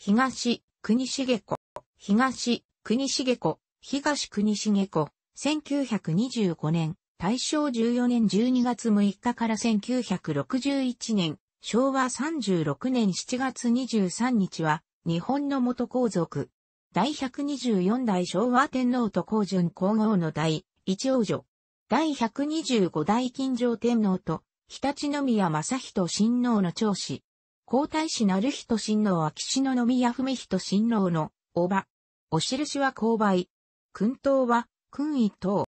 東、国重子、東、国重子、東国重子、1925年、大正14年12月6日から1961年、昭和36年7月23日は、日本の元皇族、第124代昭和天皇と皇順皇后の第一王女、第125代金城天皇と、日立宮正人親王の長子、皇太子なる人親王秋篠宮文人親王の、おば。お印は勾配。君党は、君位等。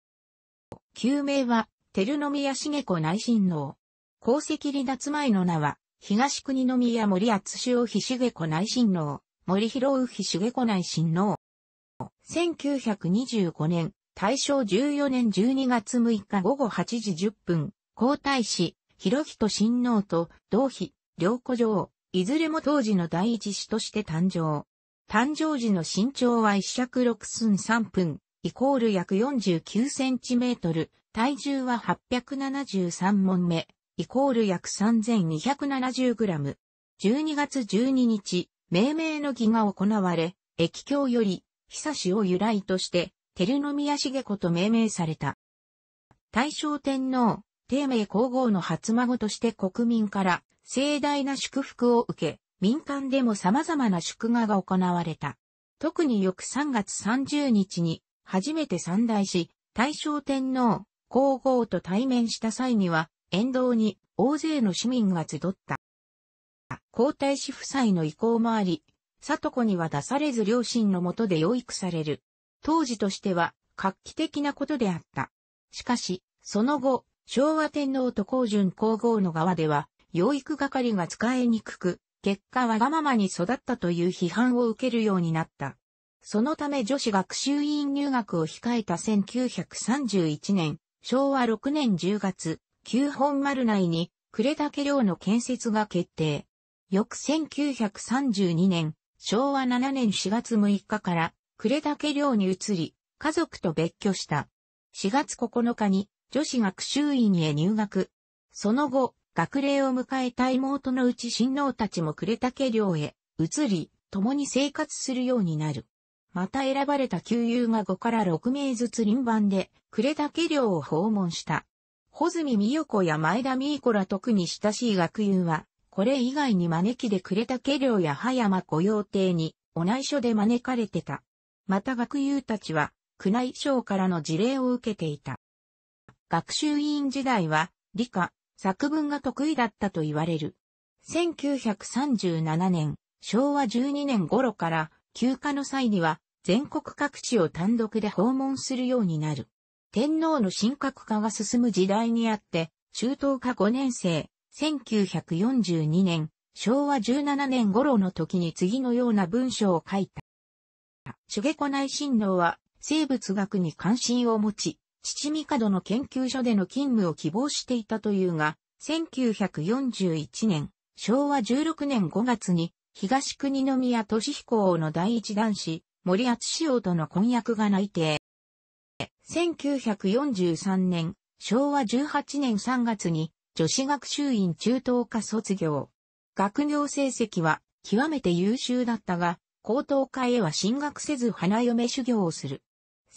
旧名は、照宮重子内親王。皇籍離脱前の名は、東国宮森厚志日茂重子内親王、森広右日重子内親王。1925年、大正14年12月6日午後8時10分、皇太子、広人親王と、同妃、良子女王、いずれも当時の第一子として誕生。誕生時の身長は1尺6寸3分、イコール約49センチメートル、体重は873問目、イコール約3270グラム。12月12日、命名の儀が行われ、駅境より、久しを由来として、照宮重子と命名された。大正天皇、帝名皇后の初孫として国民から、盛大な祝福を受け、民間でも様々な祝賀が行われた。特に翌3月30日に、初めて三大し、大正天皇、皇后と対面した際には、沿道に大勢の市民が集った。皇太子夫妻の意向もあり、里子には出されず両親のもとで養育される。当時としては画期的なことであった。しかし、その後、昭和天皇と皇順皇后の側では、養育係が使えにくく、結果わがままに育ったという批判を受けるようになった。そのため女子学習院入学を控えた1931年、昭和6年10月、旧本丸内に呉竹寮の建設が決定。翌1932年、昭和7年4月6日から呉竹寮に移り、家族と別居した。4月9日に女子学習院へ入学。その後、学齢を迎えた妹のうち親王たちも呉竹寮へ移り、共に生活するようになる。また選ばれた旧友が5から6名ずつ輪番で、呉竹寮を訪問した。穂積美代子や前田美子ら特に親しい学友は、これ以外に招きで呉竹寮や葉山御用邸に、お内緒で招かれてた。また学友たちは、宮内省からの事例を受けていた。学習委員時代は、理科、作文が得意だったと言われる。1937年、昭和12年頃から休暇の際には全国各地を単独で訪問するようになる。天皇の神格化が進む時代にあって、中東科5年生、1942年、昭和17年頃の時に次のような文章を書いた。主下子内親王は生物学に関心を持ち、父角の研究所での勤務を希望していたというが、1941年、昭和16年5月に、東国宮俊彦王の第一男子、森厚王との婚約が内定。1943年、昭和18年3月に、女子学習院中等科卒業。学業成績は、極めて優秀だったが、高等科へは進学せず花嫁修行をする。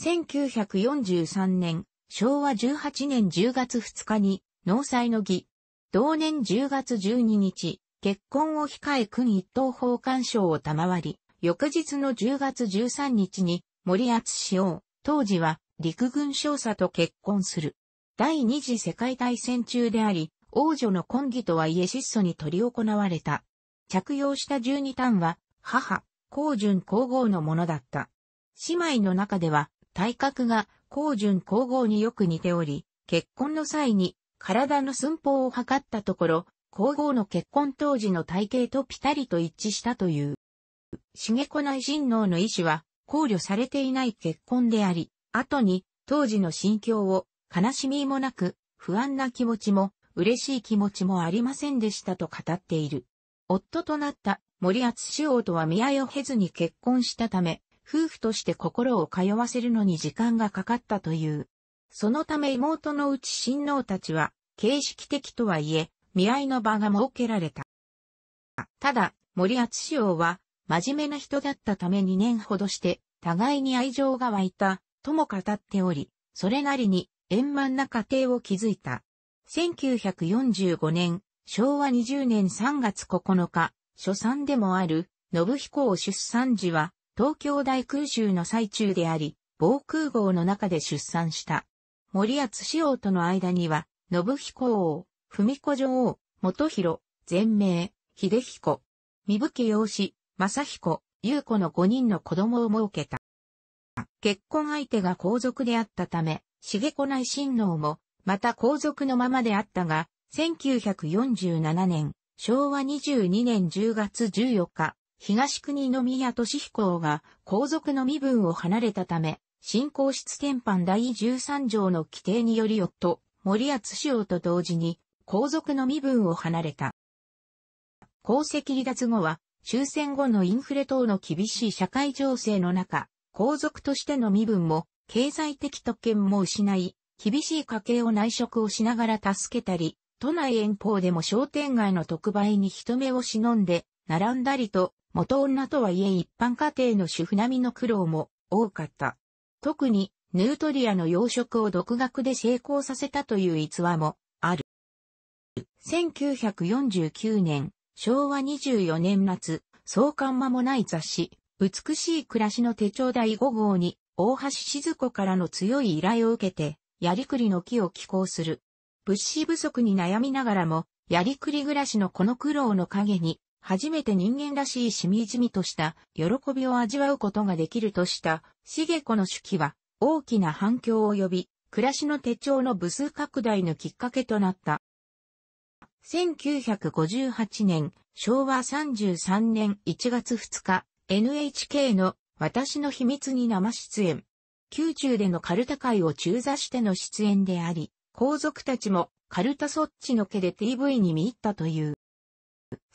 1943年、昭和18年10月2日に、納祭の儀。同年10月12日、結婚を控え君一等法官賞を賜り、翌日の10月13日に、森厚志王、当時は陸軍少佐と結婚する。第二次世界大戦中であり、王女の婚儀とはいえ質素に取り行われた。着用した十二単は、母、公順皇后のものだった。姉妹の中では、体格が高順皇后によく似ており、結婚の際に体の寸法を測ったところ、皇后の結婚当時の体型とぴたりと一致したという。茂子内親王の意思は考慮されていない結婚であり、後に当時の心境を悲しみもなく、不安な気持ちも嬉しい気持ちもありませんでしたと語っている。夫となった森厚志王とは見合いを経ずに結婚したため、夫婦として心を通わせるのに時間がかかったという。そのため妹のうち親王たちは、形式的とはいえ、見合いの場が設けられた。ただ、森厚王は、真面目な人だったため2年ほどして、互いに愛情が湧いた、とも語っており、それなりに、円満な家庭を築いた。1945年、昭和20年3月9日、初産でもある、信彦を出産時は、東京大空襲の最中であり、防空壕の中で出産した。森厚志王との間には、信彦王、文子女王、元弘、全名、秀彦、三吹養子、正彦、優子の5人の子供を設けた。結婚相手が皇族であったため、重子内親王も、また皇族のままであったが、1947年、昭和22年10月14日、東国宮俊彦が皇族の身分を離れたため、新皇室典範第13条の規定により夫、森厚志郎と同時に皇族の身分を離れた。皇籍離脱後は、終戦後のインフレ等の厳しい社会情勢の中、皇族としての身分も、経済的特権も失い、厳しい家計を内職をしながら助けたり、都内遠方でも商店街の特売に人目を忍んで、並んだりと、元女とはいえ一般家庭の主婦並みの苦労も多かった。特に、ヌートリアの養殖を独学で成功させたという逸話もある。1949年、昭和24年夏、創刊間もない雑誌、美しい暮らしの手帳第5号に、大橋静子からの強い依頼を受けて、やりくりの木を寄稿する。物資不足に悩みながらも、やりくり暮らしのこの苦労の陰に、初めて人間らしいしみじみとした喜びを味わうことができるとした茂子の手記は大きな反響を呼び、暮らしの手帳の部数拡大のきっかけとなった。1958年、昭和33年1月2日、NHK の私の秘密に生出演。宮中でのカルタ会を中座しての出演であり、皇族たちもカルタそっちのけで TV に見入ったという。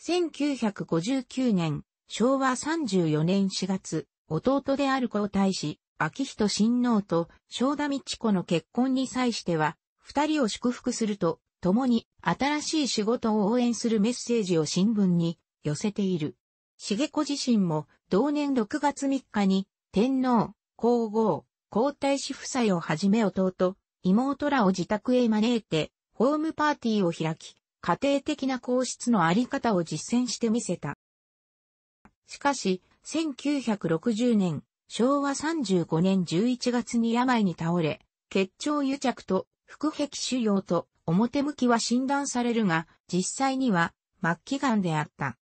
1959年、昭和34年4月、弟である皇太子、秋人親王と正田道子の結婚に際しては、二人を祝福すると、共に新しい仕事を応援するメッセージを新聞に寄せている。重子自身も同年6月3日に天皇、皇后、皇太子夫妻をはじめ弟、妹らを自宅へ招いてホームパーティーを開き、家庭的な皇室のあり方を実践してみせた。しかし、1960年、昭和35年11月に病に倒れ、血腸癒着と腹壁腫瘍と表向きは診断されるが、実際には末期癌であった。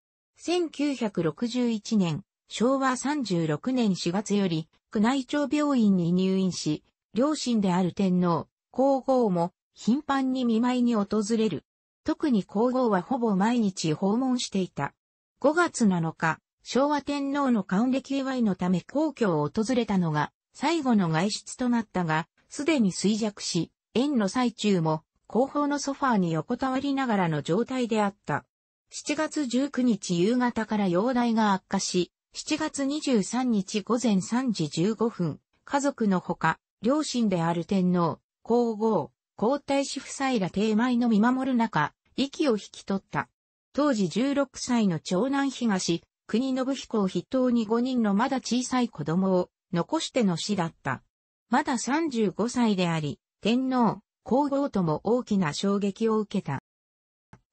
1961年、昭和36年4月より、宮内庁病院に入院し、両親である天皇、皇后も頻繁に見舞いに訪れる。特に皇后はほぼ毎日訪問していた。5月7日、昭和天皇の還暦祝いのため皇居を訪れたのが最後の外出となったが、すでに衰弱し、縁の最中も後方のソファーに横たわりながらの状態であった。7月19日夕方から容体が悪化し、7月23日午前3時15分、家族のほか、両親である天皇、皇后、皇太子夫妻ら邸米の見守る中、息を引き取った。当時16歳の長男東、国信彦を筆頭に5人のまだ小さい子供を残しての死だった。まだ35歳であり、天皇、皇后とも大きな衝撃を受けた。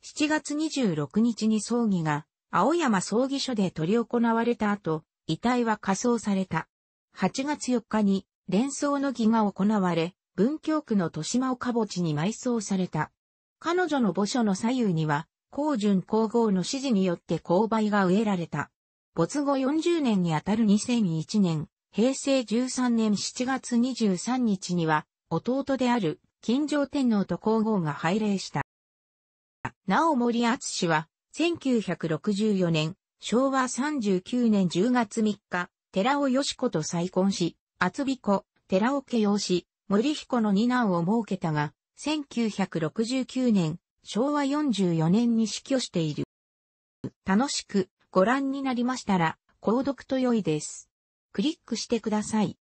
7月26日に葬儀が青山葬儀所で執り行われた後、遺体は火葬された。8月4日に連葬の儀が行われ、文京区の豊島岡墓地に埋葬された。彼女の墓所の左右には、高順皇后の指示によって勾配が植えられた。没後40年にあたる2001年、平成13年7月23日には、弟である、金城天皇と皇后が拝礼した。なお森厚氏は、1964年、昭和39年10月3日、寺尾義子と再婚し、厚彦、寺尾家養子、森彦の二男を設けたが、1969年、昭和44年に死去している。楽しくご覧になりましたら、購読と良いです。クリックしてください。